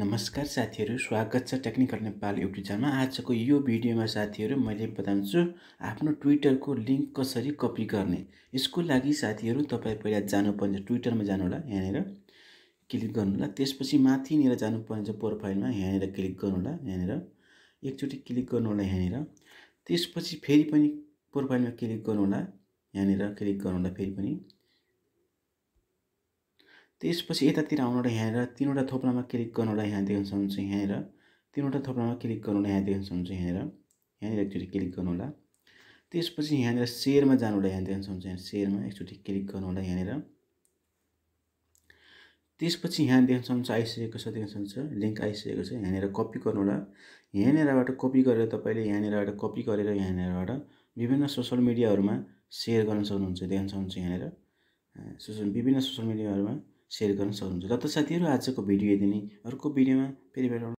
नमस्कार साथीहरू स्वागत छ टेक्निकल नेपाल युट्युब च्यानलमा आजको यो भिडियोमा साथीहरू मैले बताउँछु आफ्नो ट्विटरको लिङ्क कसरी कपी गर्ने यसको लागि साथीहरू तपाईँ पहिला जानुपर्ने ट्विटरमा जानु होला यहाँनिर क्लिक गर्नु होला त्यसपछि माथिनिर जानुपर्ने चाहिँ प्रोफाइलमा यहाँनिर क्लिक गर्नु होला यहाँनिर एकचोटि क्लिक गर्नु होला यहाँनिर त्यसपछि फेरि पनि प्रोफाइलमा क्लिक गर्नु होला यहाँनिर क्लिक गर्नु होला फेरि पनि त्यसपछि यतातिर आउनुलाई यहाँ हेरेर तिनवटा थोप्लामा क्लिक गर्नुलाई यहाँ देख्न सक्नुहुन्छ यहाँनिर तिनवटा थोप्लामा क्लिक गर्नुलाई यहाँ देख्न सक्नुहुन्छ यहाँनिर यहाँनिर एकचोटि क्लिक गर्नुहोला त्यसपछि यहाँनिर सेयरमा जानुलाई यहाँ देख्न सक्नुहुन्छ यहाँ सेयरमा एकचोटि क्लिक गर्नु होला यहाँनिर त्यसपछि यहाँ देख्न सक्नुहुन्छ आइसकेको छ देख्न सक्नुहुन्छ लिङ्क आइसकेको छ यहाँनिर कपी गर्नुहोला यहाँनिरबाट कपी गरेर तपाईँले यहाँनिरबाट कपी गरेर यहाँनिरबाट विभिन्न सोसल मिडियाहरूमा सेयर गर्न सक्नुहुन्छ देख्न सक्नुहुन्छ यहाँनिर सोसल विभिन्न सोसल मिडियाहरूमा सेयर गर्न सक्नुहुन्छ र त साथीहरू आजको भिडियो यदि नै अर्को भिडियोमा फेरि भेटौँ